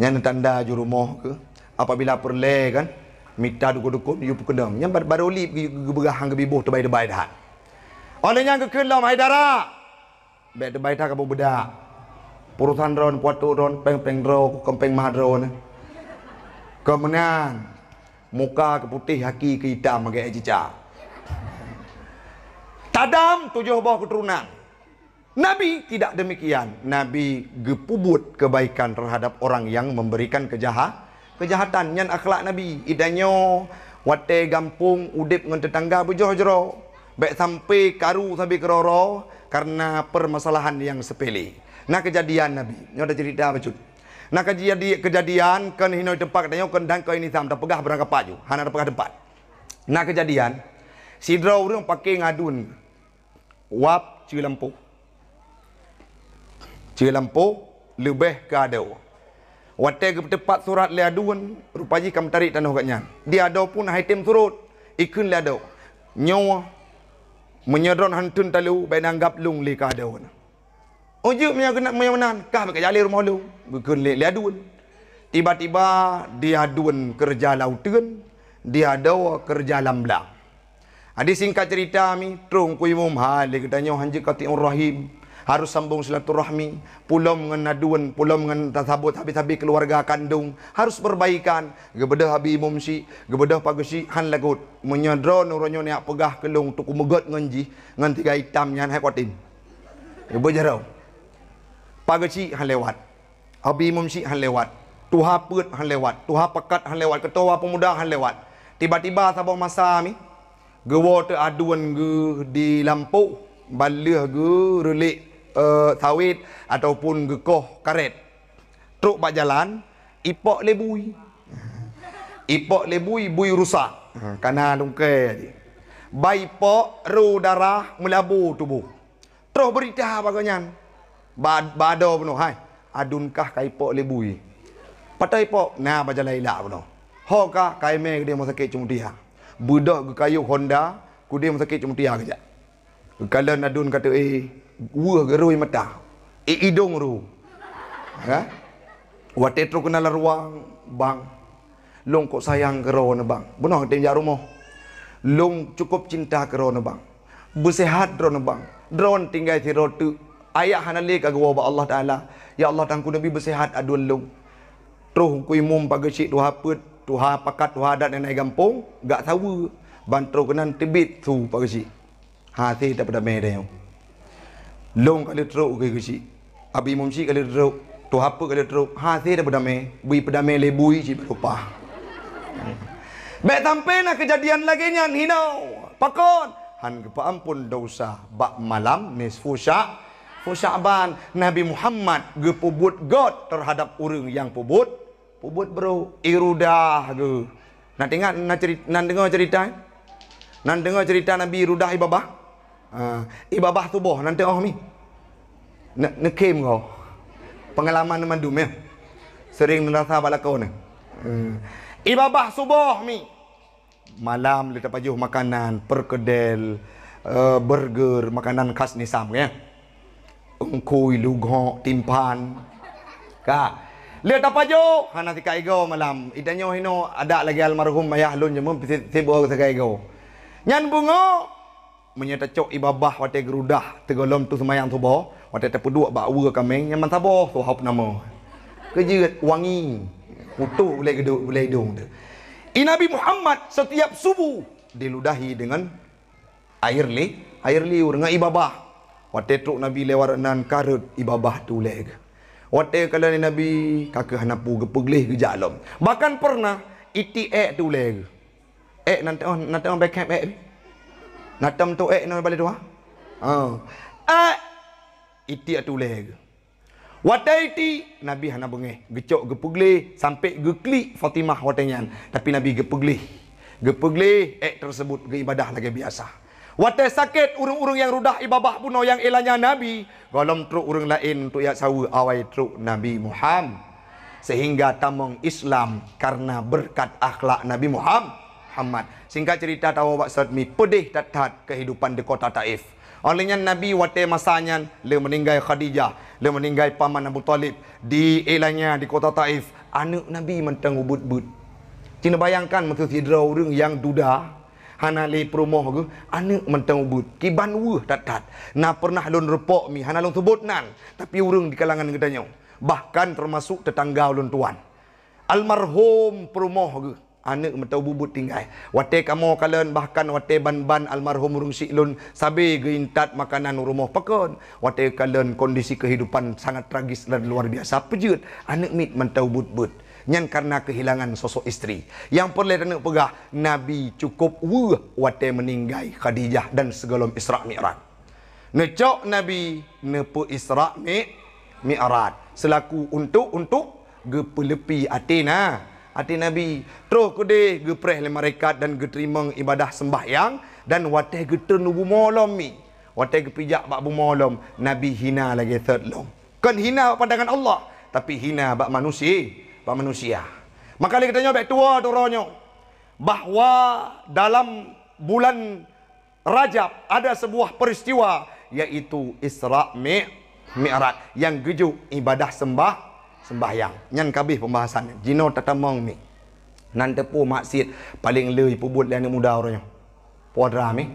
Nyan tanda jurumoh ke apabila perle kan mita duk duk yu pukena Yang bar baroli gebahang gebibuh tu bai de bai dah ona nyang ke lom ai dara be de bai tak abu purutan ron puatu ron peng peng ro kempeng madro ne kemenan muka ke putih haki ke hitam ke ejica tadam tujuh buah keturunan Nabi tidak demikian. Nabi gepubut kebaikan terhadap orang yang memberikan kejahatan kejahatan nyan akhlak nabi idanyo wate gampung udip ngan tetangga bujoh jero baik sampai karu sampai keroro karena permasalahan yang sepele nah kejadian nabi nyo ada cerita macut nah kejadian kejadian kan hino tempat nyo kan dan ko ini sampai pegah berangkat paju hana tapegah tempat nah kejadian si sidro urang pakai ngadun wap cilampu cilampu lebih ke adau Watai ke tepat surat le aduan rupaji kam tarik tanah katnya. Dia ada pun item surut ikun le ada. Nyawa menyeron hantun talu bain anggap lung le ka ada. Oju menya kena menya kah ke jali rumah lu bukan le aduan. Tiba-tiba dia aduan kerja lautan dia ada kerja lamblang. Adi singkat cerita mi trung kuimum hal le katanya hanji katik rahim harus sambung silaturahmi pulau mengenaduan, pulau mengen tasabut habis-habis keluarga kandung harus perbaikan gebeda habi imum si gebeda pagusi han lagut menyedro nuronyo niak pegah kelung tuku megot ngenji ngan tiga hitam nyan hai kotin gebe jarau pagusi han lewat habi imum si han lewat tuha put han lewat tuha pekat han lewat ketua pemuda han lewat tiba-tiba sabo masa mi gewo te aduan ge di lampu balih ge relik uh, sawit ataupun gekoh karet. Truk bak jalan, ipok le bui. Ipok le bui, bui rusak. Ha, Kana lungkai tadi. Bai ipok, ru darah, melabu tubuh. Terus berita bagaimana. bad Bada pun. Hai. Adunkah ka ipok le bui? Patah ipok, nah bak jalan ilak pun. Ho kah, kaimai ke dia masakit cuma dia. Budak ke kayu Honda, ku dia masakit cuma dia kejap. Kalau nadun kata, eh, uah geroi mata. I idong ru. Ha? wah Watetro kena la bang. Long kok sayang gero ne bang. Bunoh tem jarumo. Long cukup cinta gero ne bang. Busehat dro ne bang. Dron tinggal ti rotu. Ayah hanali ka gowo ba Allah Taala. Ya Allah tangku nabi busehat adun long. Troh ku imum pagecik tu hapet. Tuha pakat tuha adat yang naik gampung. Gak tahu. Bantro kena tibit tu pagecik. Hati daripada merah yang. Lung kali teruk ke kecil abi mumsi kali teruk tu apa kali teruk ha si dah berdame bui berdame le bui si berupa Baik sampai nak kejadian lagi ni you know. Pakon Han kepa ampun dosa Bak malam nis syak Fu syakban Nabi Muhammad Gepubut God Terhadap orang yang pubut Pubut bro Irudah ke Nak tengok cerita Nak dengar cerita eh? Nak dengar cerita Nabi Irudah ibabah ibabah ah, eh, tubuh nanti oh mi nak nekim kau pengalaman mandum ya sering nerasa bala kau ni ibabah eh, subuh mi malam kita pajuh makanan perkedel eh, burger makanan khas sam ya ungkui lugho timpan ka Lihat apa jo? Hana tika ego malam. Itanya hino ada lagi almarhum ayah lun jemu sibuk si kaigo. Nyan bungo cok ibabah wate gerudah tergolong tu semayang tu bawah wate terpeduk bakwa kami yang mantap bawah tu hap nama kerja wangi kutuk boleh geduk boleh hidung tu Nabi Muhammad setiap subuh diludahi dengan air li air li dengan ibabah wate truk Nabi lewat nan karut ibabah tu leg wate kalau ni Nabi kakak hanapu gepeglih ke jalom bahkan pernah itik tu leg ek nanti orang nanti orang backup eh. Natam tu eh nak balik tu ha? Ha. Ah. Iti atu leg. Watai ti Nabi hana bunge gecok gepugli sampai gekli Fatimah watenyan. Tapi Nabi gepugli. Gepugli eh tersebut ge ibadah lagi biasa. Wate sakit urung-urung yang rudah ibabah puno yang elanya Nabi. Golom truk urung lain untuk ya sawu awai truk Nabi Muhammad. Sehingga tamong Islam karena berkat akhlak Nabi Muhammad. Singkat cerita tahu wak sedmi pedih dat kehidupan di kota Taif. Olehnya Nabi wate masanya le meninggal Khadijah, le meninggal paman Abu Talib di elanya di kota Taif. Anak Nabi mentang ubut but. Cina bayangkan mesti sidra orang yang duda hana le promoh ke anak mentang ubut. Kiban wu dat dat. Na pernah lon repok mi hana lon sebut nan, tapi orang di kalangan kedanyo. Bahkan termasuk tetangga ulun tuan. Almarhum promoh ke anak mentau bubut tinggal. Wate kamu kalian bahkan wate ban-ban almarhum Rung Siklun sabi gintat makanan rumah pekon. Wate kalian kondisi kehidupan sangat tragis dan luar biasa. Pejut anak mit mentau bubut. Nyan karena kehilangan sosok istri. Yang perlu kita pegah, Nabi cukup wuh wate meninggai Khadijah dan segelom Isra' Mi'raj. Necok Nabi nepe Isra' Mi'raj. Selaku untuk-untuk gepelepi atina hati Nabi. Terus kode gepreh le mereka dan geterima ibadah sembahyang dan wateh geter nubu molom mi. Wateh gepijak bak bu molom Nabi hina lagi third long. Kan hina bak pandangan Allah tapi hina bak manusia, bak manusia. Maka lagi tanya bak tua doronyo bahawa dalam bulan Rajab ada sebuah peristiwa yaitu Isra Mi'raj yang gejuk ibadah sembah sembahyang. Nyan kabih pembahasan. Jino tatamong mi. Nan tepu maksid paling leui pubut dan muda orangnya. Podra mi.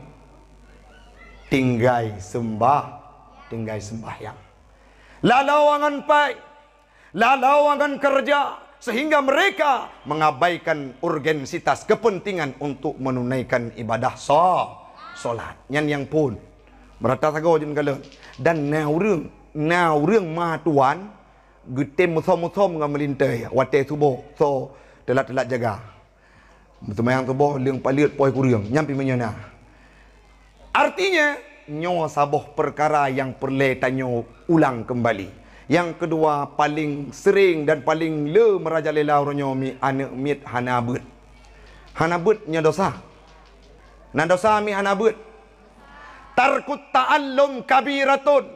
Tinggai sembah. Tinggai sembahyang. Lalawangan pai. Lalawangan kerja. Sehingga mereka mengabaikan urgensitas kepentingan untuk menunaikan ibadah so, solat. Yang yang pun. Berata tagau jen kala. Dan naurung. Naurung matuan gutem musom-musom ngam lintai wate subuh so telat-telat jaga bertemayang subuh leung palit poy kurung nyampi menyana lah. artinya nyo saboh perkara yang perle tanyo ulang kembali yang kedua paling sering dan paling le merajalela urunyo mi ane mit hanabut hanabut nya dosa nan dosa mi hanabut tarkut ta'allum kabiratun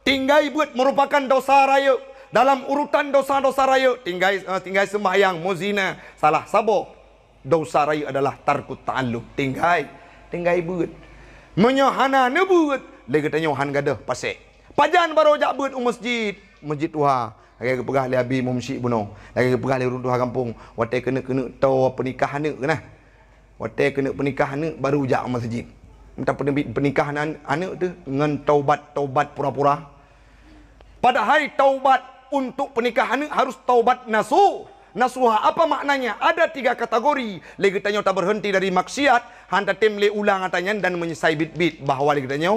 tinggai but merupakan dosa raya dalam urutan dosa-dosa raya, tinggal, uh, tinggal sembahyang, muzina, salah sabuk. Dosa raya adalah tarkut ta'aluk. Tinggal, tinggal berut. Menyohana ne berut. Lagi tanya Han gada, pasik. Pajan baru ajak berut um masjid. Masjid tuha. Lagi ke pegah li abi mumsi bunuh. Lagi ke pegah li runtuh kampung. Watai kena-kena tau pernikahan ne kena. Watai kena pernikahan ne baru ajak masjid. Minta pernikahan anak tu dengan taubat-taubat pura-pura. Pada hari taubat untuk pernikahan harus taubat nasu. Nasuha apa maknanya? Ada tiga kategori. Lagi tanya tak berhenti dari maksiat. Hanta temle ulang tanya dan menyesai bit-bit. Bahawa lagi tanya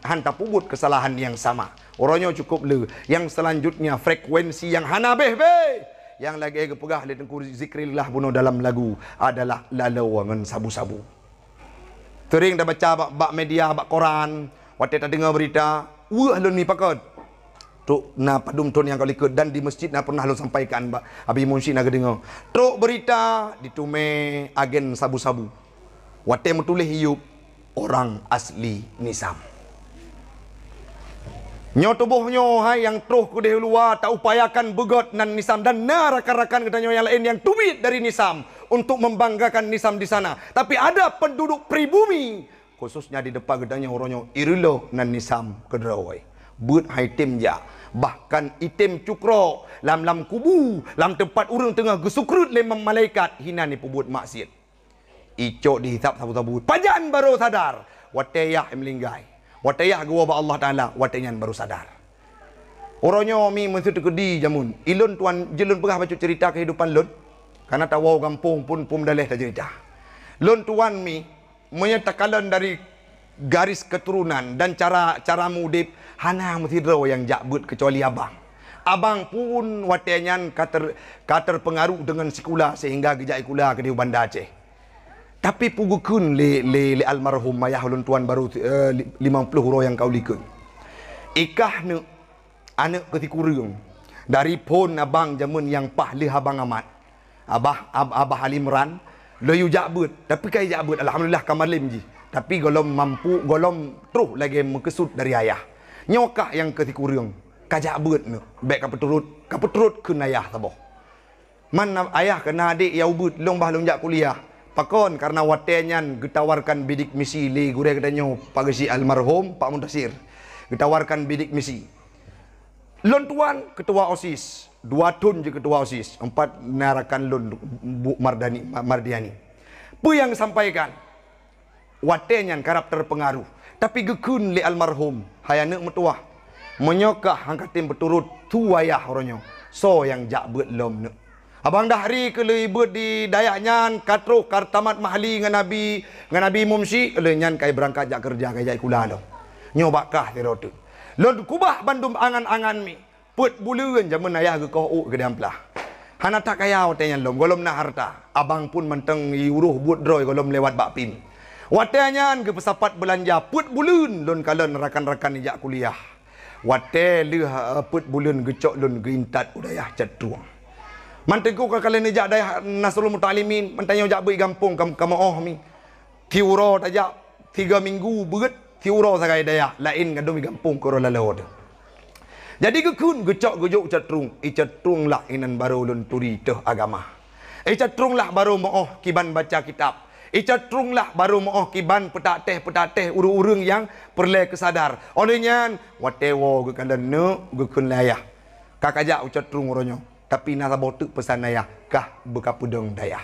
hanta pubut kesalahan yang sama. Orangnya cukup le. Yang selanjutnya frekuensi yang hana beh Yang lagi ke pegah yang tengku zikrillah bunuh dalam lagu. Adalah lalawangan sabu-sabu. Tering dah baca bak, media, bak koran. Wati tak dengar berita. Wah lun ni pakat. Tok na padum ton yang kau ikut dan di masjid na pernah lu sampaikan ba Abi Munshi na kedengar. Tok berita ditume agen sabu-sabu. Wate mutulih hiup orang asli Nisam. Nyo tubuh nyo hai yang troh ku dehulu wa ta upayakan begot nan Nisam dan na rakan-rakan katanya yang lain yang tubit dari Nisam untuk membanggakan Nisam di sana. Tapi ada penduduk pribumi khususnya di depan katanya orangnya Irilo nan Nisam kedrawai. But hai tim ja. Ya bahkan item cukro lam lam kubu lam tempat urung tengah gesukrut lemam malaikat hina ni pembuat maksiat ico dihitap sabu-sabu pajan baru sadar watayah melinggai watayah gua ba Allah taala watayan baru sadar Orangnya mi mesti terkedi jamun. Ilon tuan jelun pegah baca cerita kehidupan lon. Karena tak wau kampung pun pun dah dah cerita. Lon tuan mi menyatakan dari garis keturunan dan cara cara mudip Hana mesidro yang jakbut kecuali abang. Abang pun watenya kater kater pengaruh dengan sikula sehingga gejak ikula ke di bandar Aceh. Tapi pugukun le le, le almarhum ayah ulun tuan baru uh, puluh huruf yang kau likun. Ikah nu anak ketikurung dari pon abang zaman yang pahli abang amat. Abah ab, abah Halimran leyu jakbut tapi kaya jakbut alhamdulillah kamalim ji. Tapi golom mampu golom truh lagi mengkesut dari ayah. Nyawa yang ke tikurung. Kajak bet ni. Bek kapa turut. Kapa turut ke ayah sabah. Mana ayah kena adik yang ubut. Long bah lonjak kuliah. Pakon karena watenya getawarkan bidik misi li gure kedanyo pagesi almarhum Pak Muntasir. Getawarkan bidik misi. Lon tuan ketua OSIS. Dua tun je ketua OSIS. Empat narakan lon Bu Mardani, Mardiani. Pu yang sampaikan watenya karakter pengaruh. Tapi gekun li almarhum. Hai anak metuah. Menyokah angkatin berturut. Tu ayah orangnya. So yang jak bet lom Abang dahri hari ke lebih bet di dayak nyan. Katruh kartamat mahli dengan Nabi. Dengan Nabi Mumsi. Le nyan kai berangkat jak kerja. Kai jak kula lom. Nyobakah terotu. Lom kubah bandum angan-angan mi. Put bulan zaman ayah ke kau ke dalam pelah. Hana tak kaya awak tanya lom. Golom na harta. Abang pun menteng iuruh buat droi golom lewat bakpin. Watenyan ke pesapat belanja put bulun lon kalon rakan-rakan ijak kuliah. Wate le eh, put bulun gecok lon gintat udayah cetuang. Mantengku ke kalian ijak dayah Nasrul Mutalimin mantanya ijak bui kampung kam kam oh mi. Tiuro taja tiga minggu berat tiuro sakai dayah lain kadung kampung ke rola lehor. Jadi kekun gecok gejok cetrung icetrung lah inan baru lon turi teh agama. Icetrung lah baru mo oh kiban baca kitab. Ica trung lah baru mo'oh kiban petak teh petak teh urung-urung yang perle kesadar. Olehnya, watewo gue kalau nu gue kun layah. Lah Kakak jak ucap trung uronyo. Tapi nasa botuk pesan layah. Kah buka pudeng daya.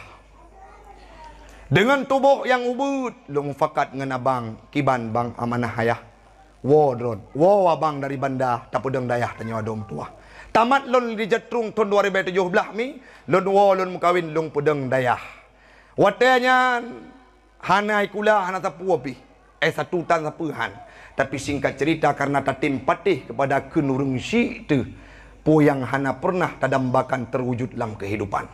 Dengan tubuh yang ubud, lo mufakat ngena bang kiban bang amanah ayah. Wo wow wo abang dari bandar tak pudong daya tanya adom tua. Tamat lon di jatrung tahun 2017 mi, lon wow lon mukawin lon pudong dayah. Watanya hanai kula hana tapu api. Eh satu tan sapu han. Tapi singkat cerita karena tak tempatih kepada kenurung si po yang hana pernah tadambakan terwujud dalam kehidupan.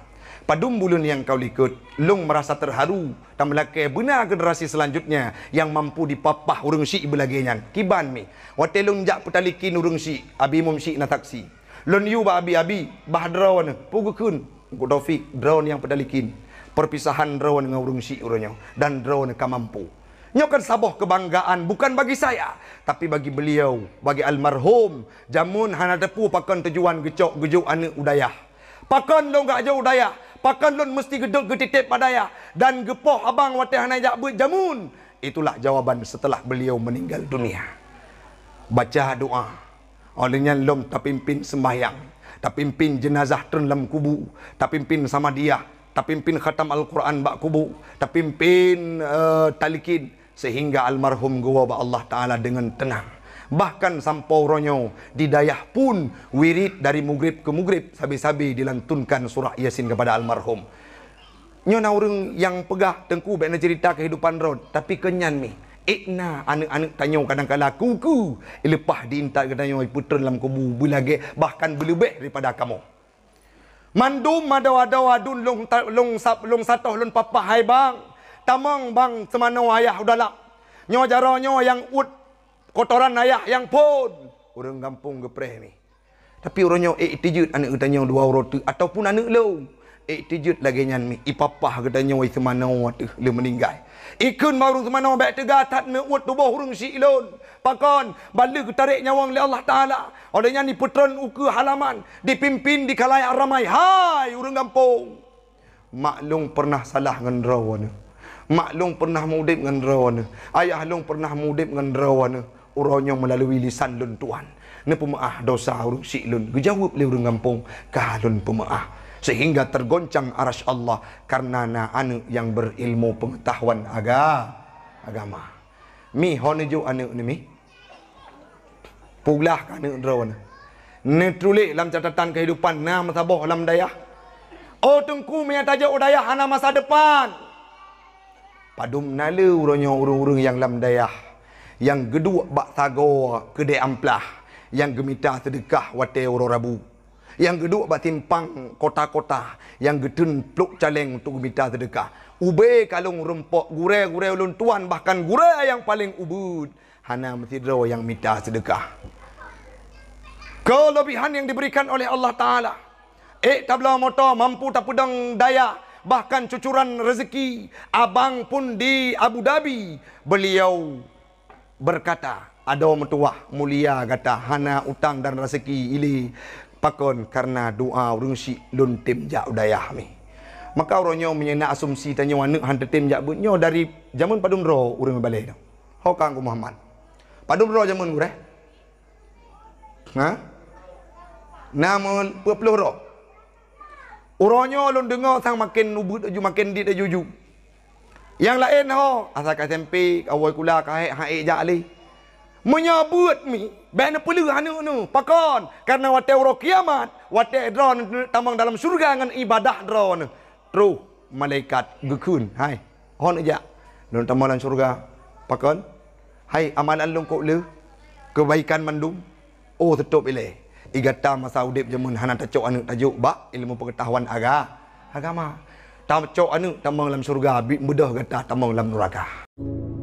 Padum bulun yang kau likut, lung merasa terharu dan melakai benar generasi selanjutnya yang mampu dipapah urung si belaginya. Kiban mi, wate lung jak petalikin urung si, abi mum si nataksi. Lun yu ba abi-abi, bah drone, pugukun, kutofik drone yang petalikin perpisahan drone dengan urung si urunya dan drone ka mampu. Nyo kan kebanggaan bukan bagi saya tapi bagi beliau, bagi almarhum jamun hana depu pakan tujuan gecok gejuk anak udayah. Pakan lo gak jauh udaya? Pakan lo mesti gedek getitip padaya dan gepoh abang wate hana buat jamun. Itulah jawaban setelah beliau meninggal dunia. Baca doa. Olehnya lom tapi pimpin sembahyang. tak pimpin jenazah terlem kubu. tak pimpin sama dia tak pimpin khatam Al-Quran bak kubu, tapimpin uh, eh, talikin sehingga almarhum gua ba Allah Taala dengan tenang. Bahkan sampau ronyo di dayah pun wirid dari mugrib ke mugrib sabi-sabi dilantunkan surah Yasin kepada almarhum. Nyona orang yang pegah tengku bena cerita kehidupan rod tapi kenyan mi. Ikna anak-anak tanya kadang-kadang kuku. Lepas diintak kadang tanya putera dalam kubu. Bila bahkan lebih daripada kamu. Mandum madau adau adun long long long satoh long papa hai bang. Tamang bang semano ayah udah lap Nyo jaro nyo yang ut kotoran ayah yang pun. Orang kampung gepreh ni. Tapi orang nyo eh tijut anak kita utanya dua roti ataupun anak lo. Eh tijut lagi nyan mi. Ipapah katanya wai eh, semano wate le meninggal. อีกขึ้นมารุงสมานองแบกตกาทัดเมือวดตัวบอหุงสีโลนปากอนบัลลึกตะเรกนวังเลอัลลอฮ์ตาลาอลยานี่ปุตรนอุกือฮาลามันดิปิมพินดิคลายอารามัยไฮอุรุงกัมปงมักลุง pernah salah เงินรวนมักลุง pernah mudip เงินรวนอายาลุง pernah mudip เงินรวนอุรอญง melalui lisan ลุนตวนเนปุมาอ่ะดอซาอุรุงสีลุนกูจาวบเลอุรุงกัมปงกาลุนปุมาอ่ะ sehingga tergoncang arash Allah karena na anu yang berilmu pengetahuan aga agama. Mi hone jo anu ni mi. Puglah ka anu drone. Ne tuli dalam catatan kehidupan na masaboh dalam daya. O oh, tungku mia taja udaya hana masa depan. Padum nale uronyo urung-urung yang dalam daya. Yang gedua bak tago kede amplah. Yang gemita sedekah wate urorabu. Yang kedua pang kota-kota yang geden pluk caleng untuk minta sedekah. Ube kalung rempok gure-gure ulun tuan bahkan gure yang paling ubud hana mesidro yang minta sedekah. Kelebihan yang diberikan oleh Allah Ta'ala. Eh tabla moto mampu tak daya. Bahkan cucuran rezeki. Abang pun di Abu Dhabi. Beliau berkata. Ada orang tua mulia kata. Hana utang dan rezeki ini pakon karena doa urung si dun tim jak udayah mi. Maka urung nyo menyena asumsi tanya wanuk hante tim jak bun nyo dari zaman padum roh urung balai dong. Ho kang ku Muhammad. Padum roh zaman gure. Ha? Namun puluh roh. Uronyo lon dengar sang makin nubut aju makin dit aju Yang lain ho asal SMP awoi kula Hai hae jak ali menyabut mi ben pulu anu nu pakon karena wate uro kiamat wate dron tambang dalam surga dengan ibadah dron tru malaikat gekun hai hon aja dalam tambang surga pakon hai aman alung ko lu kebaikan mandum oh tetop ile igata masa udip jemun hana tacok anu tajuk ba ilmu pengetahuan aga agama tacok anu tambang dalam surga bi mudah gata tambang dalam neraka Thank you.